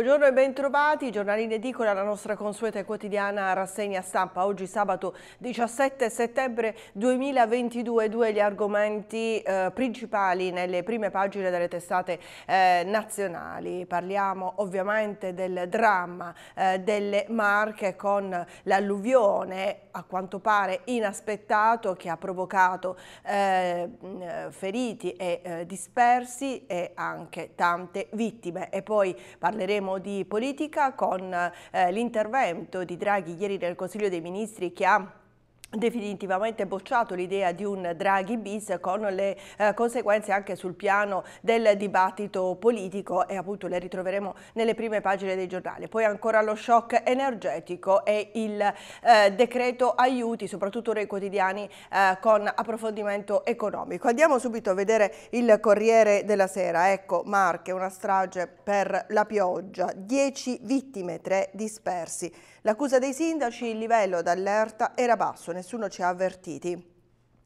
Buongiorno e bentrovati. I giornali in edicola, la nostra consueta e quotidiana rassegna stampa. Oggi sabato 17 settembre 2022, due gli argomenti eh, principali nelle prime pagine delle testate eh, nazionali. Parliamo ovviamente del dramma eh, delle Marche con l'alluvione, a quanto pare inaspettato, che ha provocato eh, feriti e eh, dispersi e anche tante vittime. E poi parleremo parliamo di politica con eh, l'intervento di Draghi ieri nel Consiglio dei Ministri che ha definitivamente bocciato l'idea di un Draghi bis con le eh, conseguenze anche sul piano del dibattito politico e appunto le ritroveremo nelle prime pagine dei giornali. Poi ancora lo shock energetico e il eh, decreto aiuti soprattutto nei quotidiani eh, con approfondimento economico. Andiamo subito a vedere il Corriere della Sera, ecco Marche, una strage per la pioggia, 10 vittime, 3 dispersi. L'accusa dei sindaci, il livello d'allerta era basso, nessuno ci ha avvertiti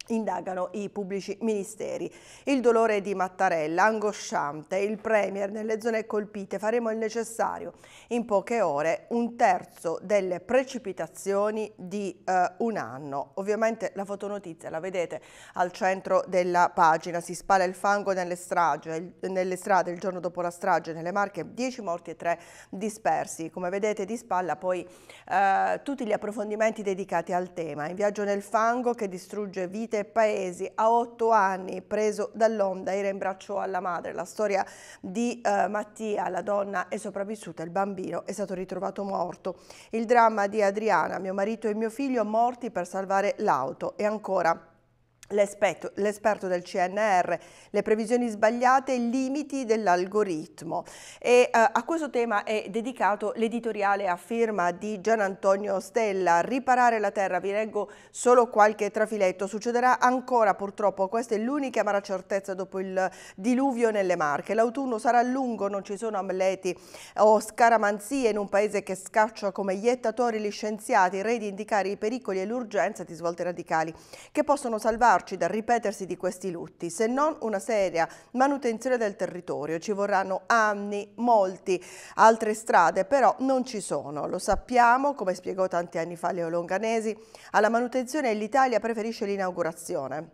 indagano i pubblici ministeri. Il dolore di Mattarella, angosciante, il Premier nelle zone colpite, faremo il necessario. In poche ore un terzo delle precipitazioni di eh, un anno. Ovviamente la fotonotizia la vedete al centro della pagina, si spala il fango nelle, strage, nelle strade il giorno dopo la strage, nelle Marche 10 morti e 3 dispersi. Come vedete di spalla poi eh, tutti gli approfondimenti dedicati al tema. In viaggio nel fango che distrugge vite Peter Paesi, a otto anni, preso dall'onda, era in braccio alla madre. La storia di eh, Mattia, la donna è sopravvissuta, il bambino è stato ritrovato morto. Il dramma di Adriana, mio marito e mio figlio morti per salvare l'auto e ancora l'esperto del CNR, le previsioni sbagliate i limiti dell'algoritmo. E uh, a questo tema è dedicato l'editoriale a firma di Gian Antonio Stella, Riparare la terra, vi leggo solo qualche trafiletto, succederà ancora purtroppo, questa è l'unica amara certezza dopo il diluvio nelle Marche. L'autunno sarà lungo, non ci sono amleti o scaramanzie in un paese che scaccia come iettatori gli scienziati, re di indicare i pericoli e l'urgenza di svolte radicali che possono salvare salvarci dal ripetersi di questi lutti, se non una seria manutenzione del territorio. Ci vorranno anni, molti. Altre strade però non ci sono. Lo sappiamo, come spiegò tanti anni fa Leo Longanesi, alla manutenzione l'Italia preferisce l'inaugurazione.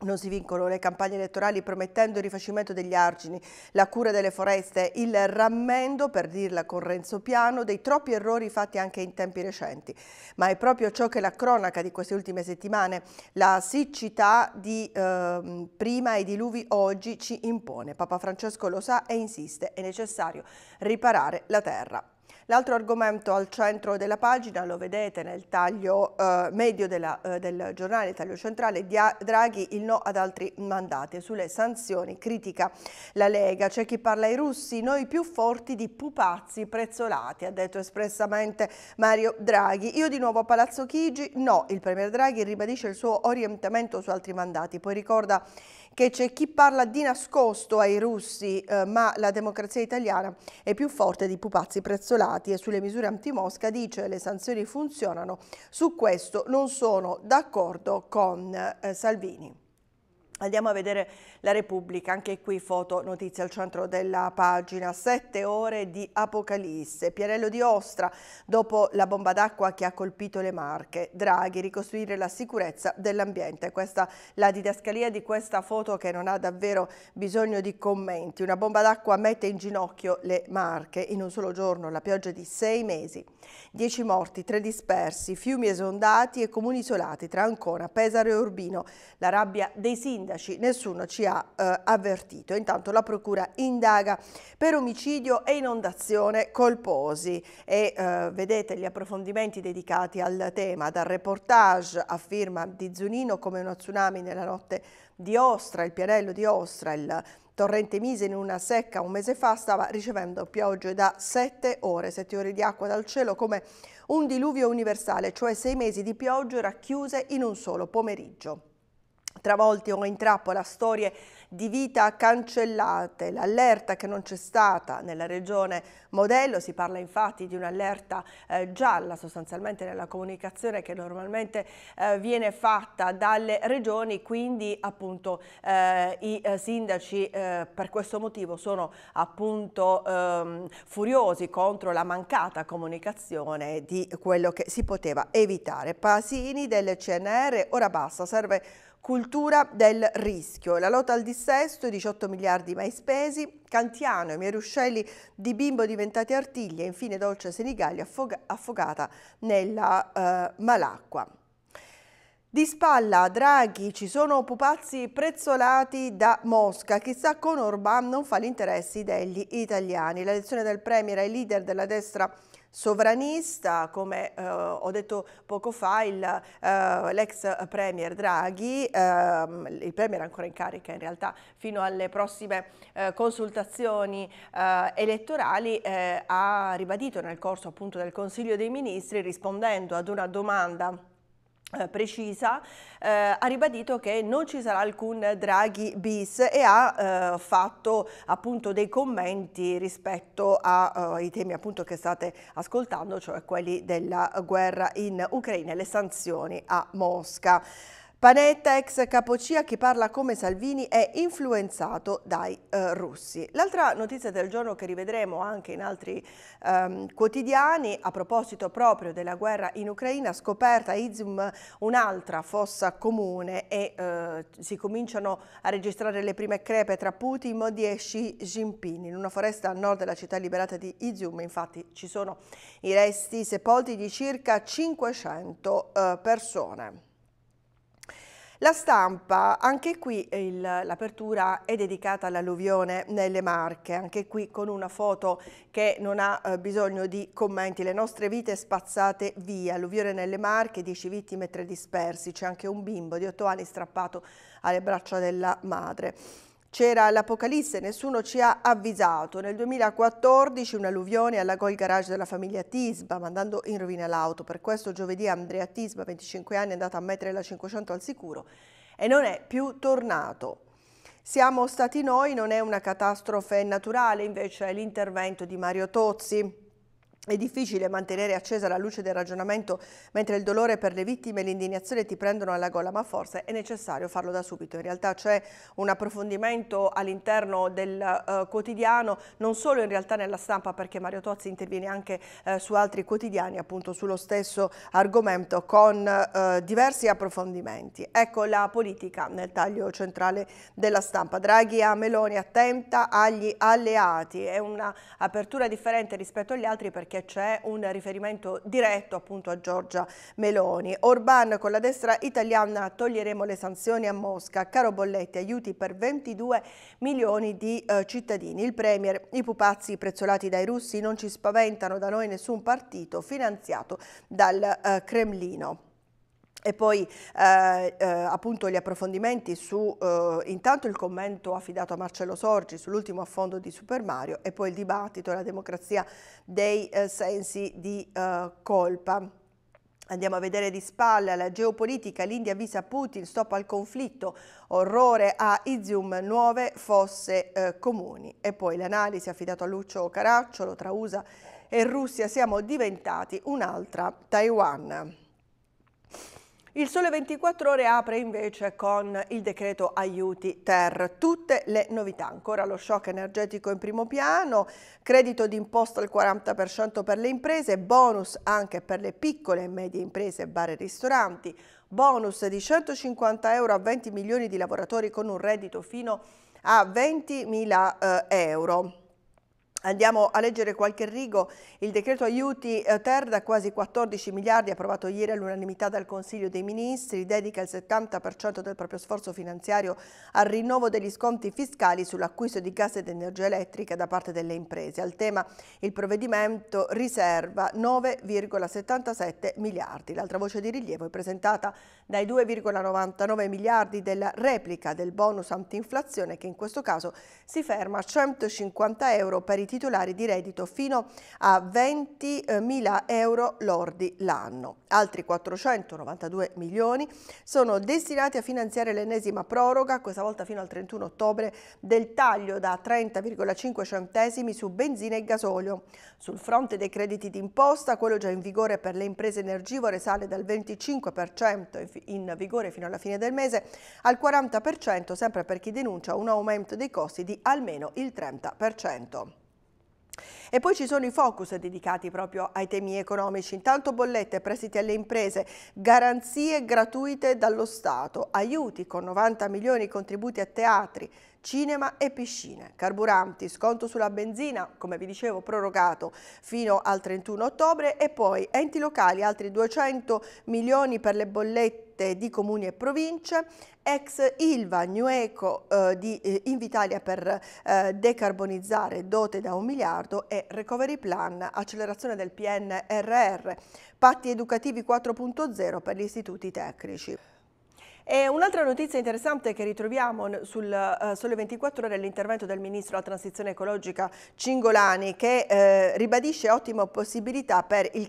Non si vincono le campagne elettorali promettendo il rifacimento degli argini, la cura delle foreste, il rammendo, per dirla con Renzo Piano, dei troppi errori fatti anche in tempi recenti. Ma è proprio ciò che la cronaca di queste ultime settimane, la siccità di eh, prima e i diluvi oggi ci impone. Papa Francesco lo sa e insiste, è necessario riparare la terra. L'altro argomento al centro della pagina lo vedete nel taglio eh, medio della, eh, del giornale, il taglio centrale, Draghi il no ad altri mandati. Sulle sanzioni critica la Lega. C'è chi parla ai russi, noi più forti di pupazzi prezzolati, ha detto espressamente Mario Draghi. Io di nuovo a Palazzo Chigi? No, il Premier Draghi ribadisce il suo orientamento su altri mandati. Poi ricorda che c'è chi parla di nascosto ai russi, eh, ma la democrazia italiana è più forte di pupazzi prezzolati e sulle misure anti-Mosca dice che le sanzioni funzionano. Su questo non sono d'accordo con eh, Salvini. Andiamo a vedere la Repubblica, anche qui foto notizie al centro della pagina, sette ore di apocalisse, Pierello di Ostra dopo la bomba d'acqua che ha colpito le Marche, Draghi ricostruire la sicurezza dell'ambiente, questa la didascalia di questa foto che non ha davvero bisogno di commenti, una bomba d'acqua mette in ginocchio le Marche in un solo giorno, la pioggia di sei mesi, dieci morti, tre dispersi, fiumi esondati e comuni isolati tra Ancona, Pesaro e Urbino, la rabbia dei sindaci sindaci nessuno ci ha eh, avvertito. Intanto la procura indaga per omicidio e inondazione colposi e eh, vedete gli approfondimenti dedicati al tema dal reportage a firma di Zunino come uno tsunami nella notte di Ostra, il pianello di Ostra, il Torrente Mise in una secca un mese fa stava ricevendo piogge da 7 ore, 7 ore di acqua dal cielo come un diluvio universale, cioè sei mesi di piogge racchiuse in un solo pomeriggio travolti o in trappola storie di vita cancellate, l'allerta che non c'è stata nella regione modello, si parla infatti di un'allerta eh, gialla sostanzialmente nella comunicazione che normalmente eh, viene fatta dalle regioni, quindi appunto eh, i eh, sindaci eh, per questo motivo sono appunto ehm, furiosi contro la mancata comunicazione di quello che si poteva evitare. Pasini del CNR, ora basta, serve Cultura del rischio, la lotta al dissesto, 18 miliardi mai spesi, Cantiano, i miei ruscelli di bimbo diventati artiglie, infine Dolce Senigallia affog affogata nella eh, malacqua. Di spalla Draghi ci sono pupazzi prezzolati da Mosca, chissà con Orban non fa gli interessi degli italiani. La lezione del Premier ai leader della destra sovranista, come eh, ho detto poco fa eh, l'ex eh, Premier Draghi, ehm, il Premier ancora in carica in realtà fino alle prossime eh, consultazioni eh, elettorali, eh, ha ribadito nel corso appunto del Consiglio dei Ministri rispondendo ad una domanda eh, precisa, eh, ha ribadito che non ci sarà alcun Draghi bis e ha eh, fatto appunto dei commenti rispetto ai eh, temi appunto che state ascoltando, cioè quelli della guerra in Ucraina e le sanzioni a Mosca. Panetta, ex capocia, che parla come Salvini, è influenzato dai eh, russi. L'altra notizia del giorno che rivedremo anche in altri ehm, quotidiani, a proposito proprio della guerra in Ucraina, scoperta a Izum un'altra fossa comune e eh, si cominciano a registrare le prime crepe tra Putin, Modi e Xi Jinping. In una foresta a nord della città liberata di Izum, infatti, ci sono i resti sepolti di circa 500 eh, persone. La stampa, anche qui eh, l'apertura è dedicata all'alluvione nelle Marche, anche qui con una foto che non ha eh, bisogno di commenti, le nostre vite spazzate via, alluvione nelle Marche, 10 vittime e 3 dispersi, c'è anche un bimbo di 8 anni strappato alle braccia della madre. C'era l'Apocalisse, nessuno ci ha avvisato. Nel 2014 un'alluvione allagò il garage della famiglia Tisba, mandando in rovina l'auto. Per questo giovedì Andrea Tisba, 25 anni, è andata a mettere la 500 al sicuro e non è più tornato. Siamo stati noi, non è una catastrofe naturale, invece è l'intervento di Mario Tozzi. È difficile mantenere accesa la luce del ragionamento mentre il dolore per le vittime e l'indignazione ti prendono alla gola, ma forse è necessario farlo da subito. In realtà c'è un approfondimento all'interno del uh, quotidiano, non solo in realtà nella stampa, perché Mario Tozzi interviene anche uh, su altri quotidiani, appunto sullo stesso argomento, con uh, diversi approfondimenti. Ecco la politica nel taglio centrale della stampa. Draghi a Meloni attenta agli alleati, è un'apertura differente rispetto agli altri perché perché c'è un riferimento diretto appunto a Giorgia Meloni. Orban con la destra italiana toglieremo le sanzioni a Mosca, caro Bolletti aiuti per 22 milioni di eh, cittadini. Il Premier, i pupazzi prezzolati dai russi non ci spaventano da noi nessun partito finanziato dal eh, Cremlino. E poi eh, eh, appunto gli approfondimenti su eh, intanto il commento affidato a Marcello Sorgi sull'ultimo affondo di Super Mario e poi il dibattito la democrazia dei eh, sensi di eh, colpa. Andiamo a vedere di spalle la geopolitica, l'India avvisa Putin, stop al conflitto, orrore a Izium, nuove fosse eh, comuni. E poi l'analisi affidata a Lucio Caracciolo tra USA e Russia siamo diventati un'altra Taiwan. Il Sole 24 Ore apre invece con il decreto aiuti ter, tutte le novità, ancora lo shock energetico in primo piano, credito d'imposta al 40% per le imprese, bonus anche per le piccole e medie imprese, bar e ristoranti, bonus di 150 euro a 20 milioni di lavoratori con un reddito fino a 20 mila eh, euro. Andiamo a leggere qualche rigo. Il decreto aiuti eh, Ter da quasi 14 miliardi approvato ieri all'unanimità dal Consiglio dei Ministri dedica il 70% del proprio sforzo finanziario al rinnovo degli sconti fiscali sull'acquisto di gas ed energia elettrica da parte delle imprese. Al tema il provvedimento riserva 9,77 miliardi. L'altra voce di rilievo è presentata dai 2,99 miliardi della replica del bonus antinflazione che in questo caso si ferma a 150 euro per i titolari di reddito fino a 20.000 eh, euro lordi l'anno. Altri 492 milioni sono destinati a finanziare l'ennesima proroga, questa volta fino al 31 ottobre, del taglio da 30,5 centesimi su benzina e gasolio. Sul fronte dei crediti d'imposta, quello già in vigore per le imprese energivore sale dal 25% in vigore fino alla fine del mese al 40% sempre per chi denuncia un aumento dei costi di almeno il 30%. E poi ci sono i focus dedicati proprio ai temi economici, intanto bollette, prestiti alle imprese, garanzie gratuite dallo Stato, aiuti con 90 milioni contributi a teatri, cinema e piscine. Carburanti, sconto sulla benzina, come vi dicevo, prorogato fino al 31 ottobre e poi enti locali, altri 200 milioni per le bollette di comuni e province, ex Ilva, New Eco eh, di eh, Invitalia per eh, decarbonizzare dote da un miliardo e Recovery Plan, accelerazione del PNRR, patti educativi 4.0 per gli istituti tecnici un'altra notizia interessante che ritroviamo sul uh, Sole 24 Ore è l'intervento del Ministro della Transizione Ecologica Cingolani che uh, ribadisce ottime possibilità per il,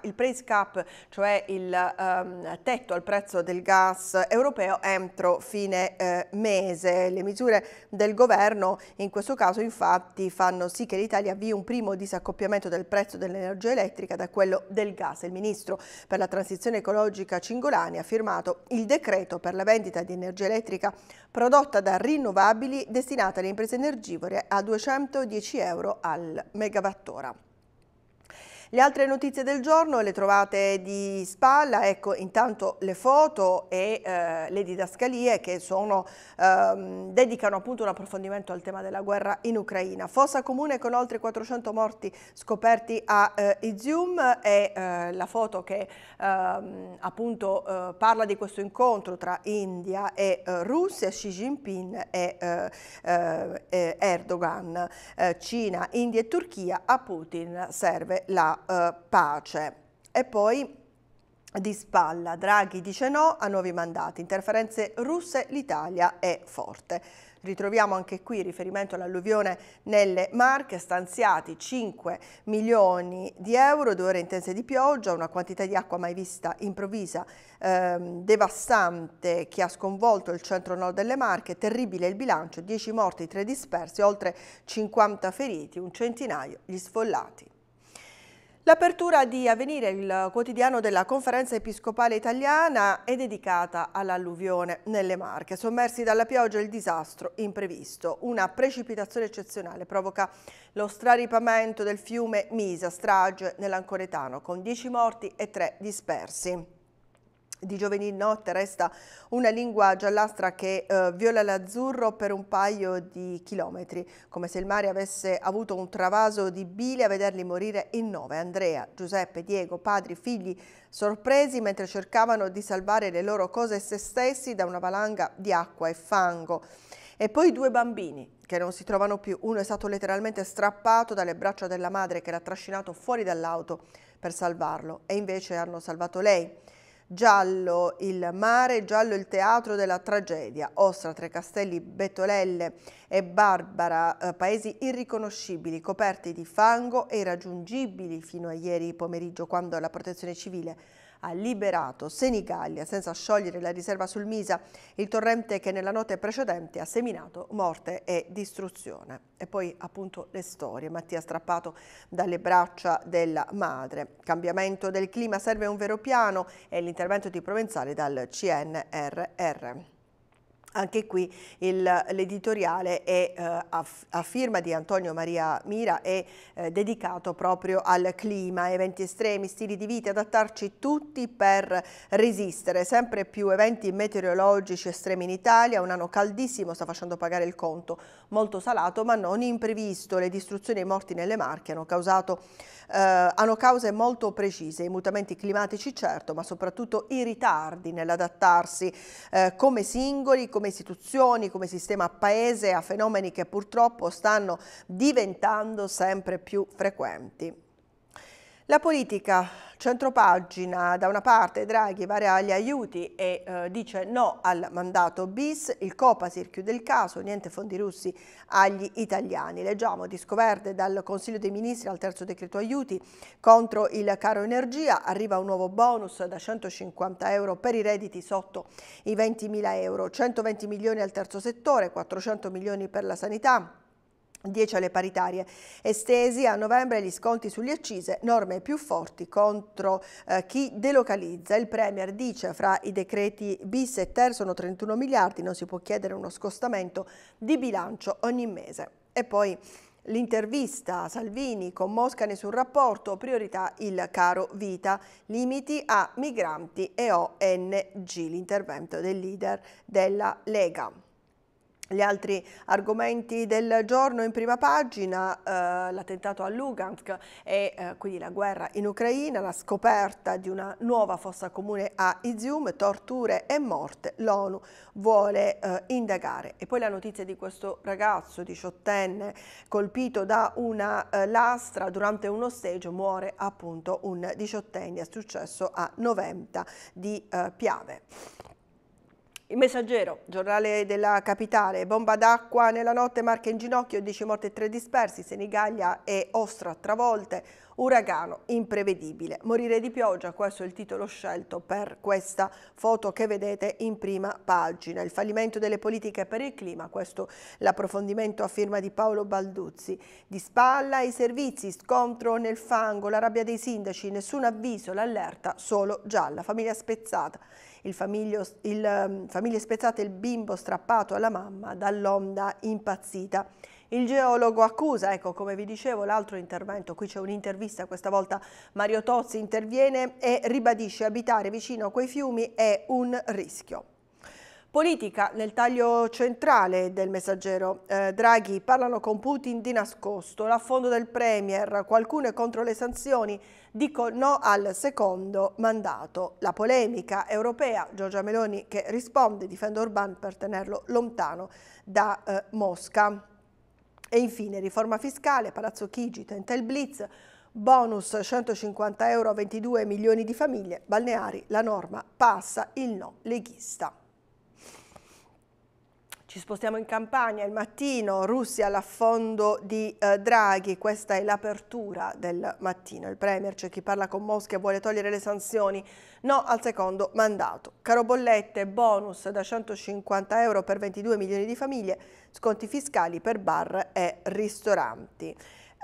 il price cap, cioè il um, tetto al prezzo del gas europeo entro fine uh, mese. Le misure del governo in questo caso infatti fanno sì che l'Italia avvii un primo disaccoppiamento del prezzo dell'energia elettrica da quello del gas. Il Ministro per la Transizione Ecologica Cingolani ha firmato il decreto 100 per la vendita di energia elettrica prodotta da rinnovabili destinata alle imprese energivore a 210 euro al megawattora. Le altre notizie del giorno le trovate di spalla, ecco intanto le foto e eh, le didascalie che sono, ehm, dedicano appunto un approfondimento al tema della guerra in Ucraina. Fossa comune con oltre 400 morti scoperti a eh, Izium e eh, la foto che ehm, appunto eh, parla di questo incontro tra India e eh, Russia, Xi Jinping e eh, eh, Erdogan, Cina, India e Turchia, a Putin serve la una eh, pace. E poi di spalla, Draghi dice no a nuovi mandati, interferenze russe, l'Italia è forte. Ritroviamo anche qui riferimento all'alluvione nelle Marche, stanziati 5 milioni di euro, due ore intense di pioggia, una quantità di acqua mai vista improvvisa, ehm, devastante che ha sconvolto il centro-nord delle Marche, terribile il bilancio, 10 morti, 3 dispersi, oltre 50 feriti, un centinaio gli sfollati. L'apertura di Avvenire, il quotidiano della Conferenza Episcopale Italiana, è dedicata all'alluvione nelle Marche. Sommersi dalla pioggia il disastro imprevisto. Una precipitazione eccezionale provoca lo straripamento del fiume Misa, strage nell'Ancoretano, con 10 morti e 3 dispersi di giovedì notte resta una lingua giallastra che eh, viola l'azzurro per un paio di chilometri, come se il mare avesse avuto un travaso di bile a vederli morire in nove. Andrea, Giuseppe, Diego, padri, figli, sorpresi mentre cercavano di salvare le loro cose e se stessi da una valanga di acqua e fango. E poi due bambini che non si trovano più. Uno è stato letteralmente strappato dalle braccia della madre che l'ha trascinato fuori dall'auto per salvarlo e invece hanno salvato lei giallo il mare, giallo il teatro della tragedia, Ostra, Tre Castelli, Betolelle e Barbara, eh, paesi irriconoscibili, coperti di fango e irraggiungibili fino a ieri pomeriggio quando la protezione civile ha liberato Senigallia senza sciogliere la riserva sul Misa, il torrente che nella notte precedente ha seminato morte e distruzione. E poi appunto le storie, Mattia strappato dalle braccia della madre. Cambiamento del clima serve un vero piano e l'intervento di Provenzale dal CNRR. Anche qui l'editoriale eh, a, a, firma di Antonio Maria Mira è eh, dedicato proprio al clima, eventi estremi, stili di vita, adattarci tutti per resistere. Sempre più eventi meteorologici estremi in Italia, un anno caldissimo sta facendo pagare il conto, molto salato ma non imprevisto. Le distruzioni e i morti nelle Marche hanno, causato, eh, hanno cause molto precise, i mutamenti climatici certo, ma soprattutto i ritardi nell'adattarsi eh, come singoli, come come istituzioni, come sistema paese a fenomeni che purtroppo stanno diventando sempre più frequenti. La politica centropagina, da una parte Draghi varia agli aiuti e eh, dice no al mandato bis, il Copasir chiude il caso, niente fondi russi agli italiani. Leggiamo discoverte dal Consiglio dei Ministri al terzo decreto aiuti contro il caro energia, arriva un nuovo bonus da 150 euro per i redditi sotto i 20 mila euro, 120 milioni al terzo settore, 400 milioni per la sanità, 10 alle paritarie. Estesi a novembre gli sconti sugli accise, norme più forti contro eh, chi delocalizza. Il Premier dice fra i decreti bis e ter sono 31 miliardi, non si può chiedere uno scostamento di bilancio ogni mese. E poi l'intervista Salvini con Mosca sul rapporto, priorità il caro vita, limiti a migranti e ONG, l'intervento del leader della Lega. Gli altri argomenti del giorno in prima pagina, eh, l'attentato a Lugansk e eh, quindi la guerra in Ucraina, la scoperta di una nuova fossa comune a Izium, torture e morte, l'ONU vuole eh, indagare. E poi la notizia di questo ragazzo diciottenne colpito da una eh, lastra durante uno stage, muore appunto un diciottenne, è successo a 90 di eh, Piave. Il Messaggero, giornale della capitale, bomba d'acqua nella notte, marca in ginocchio, 10 morti e 3 dispersi, Senigallia e Ostra travolte, Uragano imprevedibile. Morire di pioggia, questo è il titolo scelto per questa foto che vedete in prima pagina. Il fallimento delle politiche per il clima, questo l'approfondimento a firma di Paolo Balduzzi. Di spalla ai servizi, scontro nel fango, la rabbia dei sindaci, nessun avviso, l'allerta solo gialla, famiglia spezzata. Il famiglio, il, ehm, famiglia spezzata, il bimbo strappato alla mamma dall'onda impazzita. Il geologo accusa, ecco come vi dicevo l'altro intervento, qui c'è un'intervista, questa volta Mario Tozzi interviene e ribadisce abitare vicino a quei fiumi è un rischio. Politica nel taglio centrale del messaggero. Eh, Draghi parlano con Putin di nascosto, l'affondo del Premier, qualcuno è contro le sanzioni, dico no al secondo mandato. La polemica europea, Giorgia Meloni che risponde, difende Orban per tenerlo lontano da eh, Mosca. E infine riforma fiscale, Palazzo Chigi tenta il blitz, bonus 150 euro a 22 milioni di famiglie balneari, la norma passa, il no leghista. Ci spostiamo in campagna il mattino, Russia all'affondo di eh, Draghi, questa è l'apertura del mattino. Il Premier c'è chi parla con Mosca e vuole togliere le sanzioni, no al secondo mandato. Caro bollette, bonus da 150 euro per 22 milioni di famiglie, sconti fiscali per bar e ristoranti.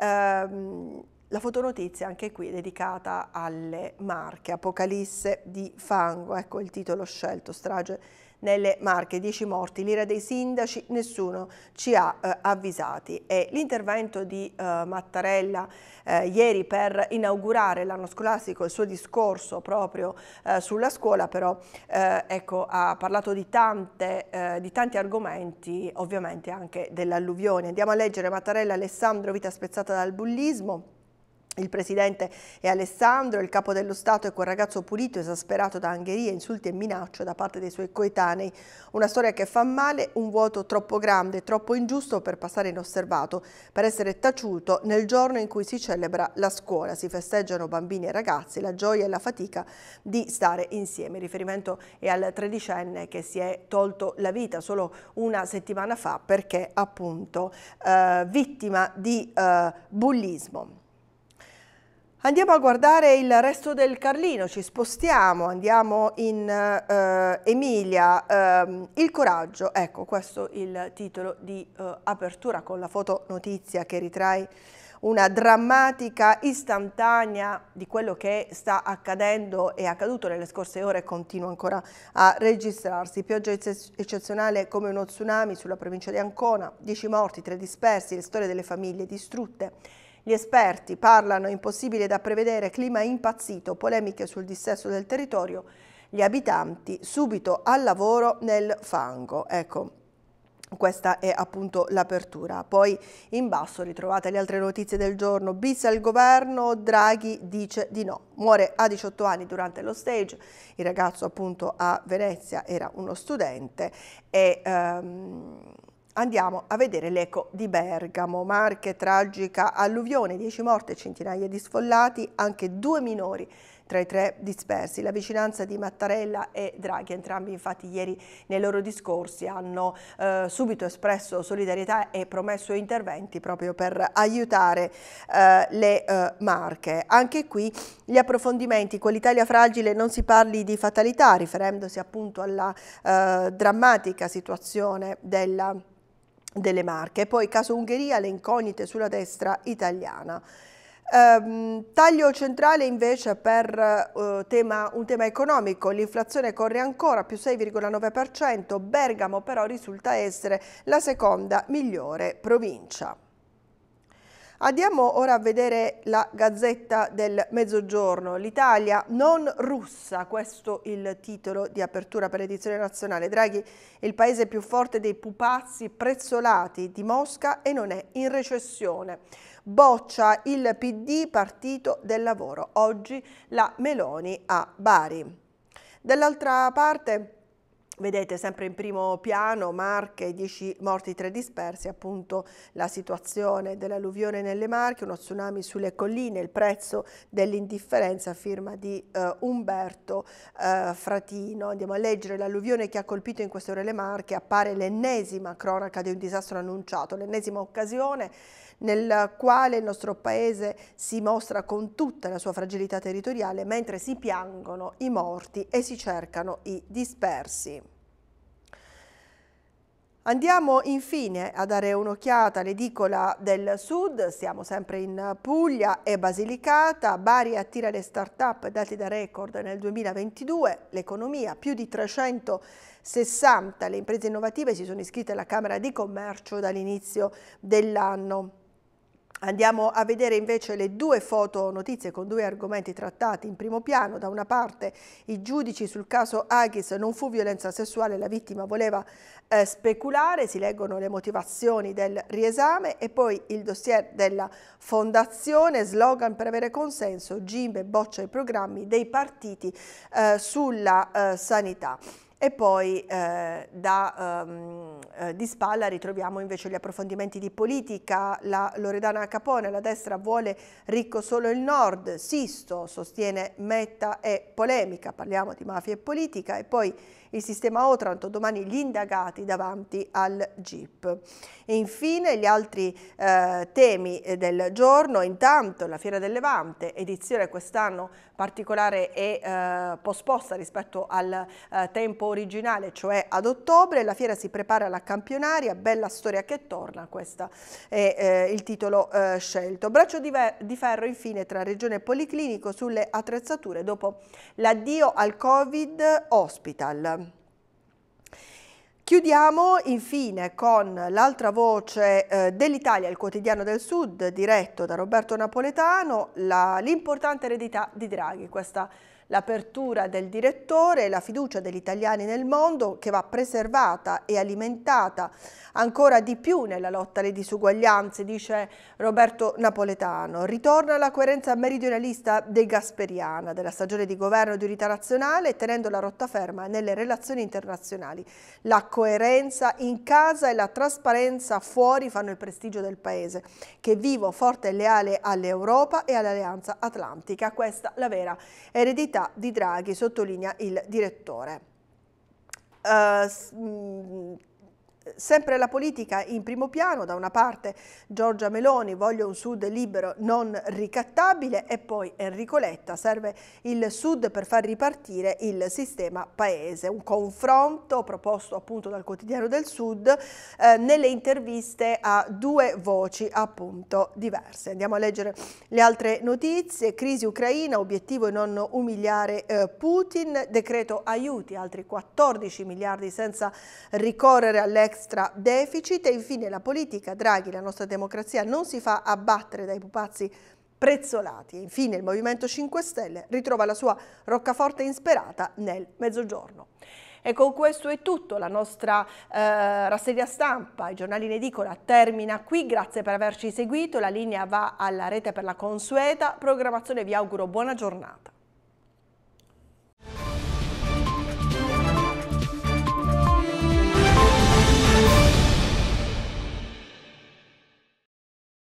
Ehm, la fotonotizia anche qui è dedicata alle marche, Apocalisse di fango, ecco il titolo scelto, strage nelle Marche, 10 morti, l'ira dei sindaci, nessuno ci ha eh, avvisati. E l'intervento di eh, Mattarella eh, ieri per inaugurare l'anno scolastico, il suo discorso proprio eh, sulla scuola, però eh, ecco, ha parlato di, tante, eh, di tanti argomenti, ovviamente anche dell'alluvione. Andiamo a leggere Mattarella Alessandro, vita spezzata dal bullismo. Il presidente è Alessandro, il capo dello Stato è quel ragazzo pulito, esasperato da angherie, insulti e minacce da parte dei suoi coetanei. Una storia che fa male, un vuoto troppo grande, troppo ingiusto per passare inosservato, per essere taciuto nel giorno in cui si celebra la scuola. Si festeggiano bambini e ragazzi, la gioia e la fatica di stare insieme. Il riferimento è al tredicenne che si è tolto la vita solo una settimana fa perché appunto eh, vittima di eh, bullismo. Andiamo a guardare il resto del Carlino, ci spostiamo, andiamo in eh, Emilia, eh, il coraggio, ecco questo il titolo di eh, apertura con la fotonotizia che ritrae una drammatica istantanea di quello che sta accadendo e accaduto nelle scorse ore e continua ancora a registrarsi. Pioggia eccezionale come uno tsunami sulla provincia di Ancona, 10 morti, 3 dispersi, le storie delle famiglie distrutte gli esperti parlano impossibile da prevedere clima impazzito, polemiche sul dissesto del territorio, gli abitanti subito al lavoro nel fango. Ecco, questa è appunto l'apertura. Poi in basso ritrovate le altre notizie del giorno. Bis al governo, Draghi dice di no. Muore a 18 anni durante lo stage, il ragazzo appunto a Venezia era uno studente e... Um, Andiamo a vedere l'eco di Bergamo, Marche, tragica alluvione, 10 morte, centinaia di sfollati, anche due minori tra i tre dispersi. La vicinanza di Mattarella e Draghi, entrambi infatti ieri nei loro discorsi hanno eh, subito espresso solidarietà e promesso interventi proprio per aiutare eh, le eh, marche. Anche qui gli approfondimenti, quell'Italia fragile non si parli di fatalità, riferendosi appunto alla eh, drammatica situazione della delle Marche. Poi caso Ungheria, le incognite sulla destra italiana. Um, taglio centrale invece per uh, tema, un tema economico, l'inflazione corre ancora più 6,9%, Bergamo però risulta essere la seconda migliore provincia. Andiamo ora a vedere la Gazzetta del Mezzogiorno. L'Italia non russa, questo il titolo di apertura per l'edizione nazionale. Draghi, il paese più forte dei pupazzi prezzolati di Mosca e non è in recessione. Boccia il PD, partito del lavoro. Oggi la Meloni a Bari. Dall'altra parte... Vedete sempre in primo piano Marche, 10 morti, 3 dispersi, appunto la situazione dell'alluvione nelle Marche, uno tsunami sulle colline, il prezzo dell'indifferenza, firma di eh, Umberto eh, Fratino. Andiamo a leggere l'alluvione che ha colpito in queste ore le Marche, appare l'ennesima cronaca di un disastro annunciato, l'ennesima occasione nel quale il nostro Paese si mostra con tutta la sua fragilità territoriale mentre si piangono i morti e si cercano i dispersi. Andiamo infine a dare un'occhiata all'edicola del sud, siamo sempre in Puglia e Basilicata, Bari attira le start-up dati da record nel 2022, l'economia, più di 360 le imprese innovative si sono iscritte alla Camera di Commercio dall'inizio dell'anno. Andiamo a vedere invece le due foto notizie con due argomenti trattati in primo piano. Da una parte i giudici sul caso Agis non fu violenza sessuale, la vittima voleva eh, speculare, si leggono le motivazioni del riesame e poi il dossier della fondazione, slogan per avere consenso, Gimbe boccia i programmi dei partiti eh, sulla eh, sanità. E poi eh, da, um, eh, di spalla ritroviamo invece gli approfondimenti di politica, la Loredana Capone, la destra vuole ricco solo il nord, Sisto sostiene metta e polemica, parliamo di mafia e politica e poi il sistema Otranto, domani gli indagati davanti al GIP. E infine gli altri eh, temi eh, del giorno, intanto la Fiera del Levante, edizione quest'anno particolare e eh, posposta rispetto al eh, tempo originale, cioè ad ottobre, la fiera si prepara alla campionaria, bella storia che torna, questo è eh, il titolo eh, scelto. Braccio di, di ferro infine tra Regione Policlinico sulle attrezzature dopo l'addio al Covid Hospital. Chiudiamo infine con l'altra voce eh, dell'Italia, il quotidiano del Sud, diretto da Roberto Napoletano, l'importante eredità di Draghi, questa l'apertura del direttore, la fiducia degli italiani nel mondo che va preservata e alimentata ancora di più nella lotta alle disuguaglianze, dice Roberto Napoletano. Ritorna la coerenza meridionalista De Gasperiana, della stagione di governo di unità nazionale, tenendo la rotta ferma nelle relazioni internazionali. La coerenza in casa e la trasparenza fuori fanno il prestigio del Paese, che vivo, forte e leale all'Europa e all'Alleanza Atlantica. Questa la vera eredità priorità di Draghi, sottolinea il direttore. Uh, Sempre la politica in primo piano, da una parte Giorgia Meloni, voglio un sud libero non ricattabile e poi Enrico Letta, serve il sud per far ripartire il sistema paese. Un confronto proposto appunto dal quotidiano del sud eh, nelle interviste a due voci appunto diverse. Andiamo a leggere le altre notizie, crisi ucraina, obiettivo è non umiliare eh, Putin, decreto aiuti, altri 14 miliardi senza ricorrere all'ex extra deficit e infine la politica Draghi, la nostra democrazia non si fa abbattere dai pupazzi prezzolati. Infine il Movimento 5 Stelle ritrova la sua roccaforte insperata nel Mezzogiorno. E con questo è tutto, la nostra eh, rassegna stampa, i giornali in edicola termina qui, grazie per averci seguito, la linea va alla rete per la consueta programmazione, vi auguro buona giornata.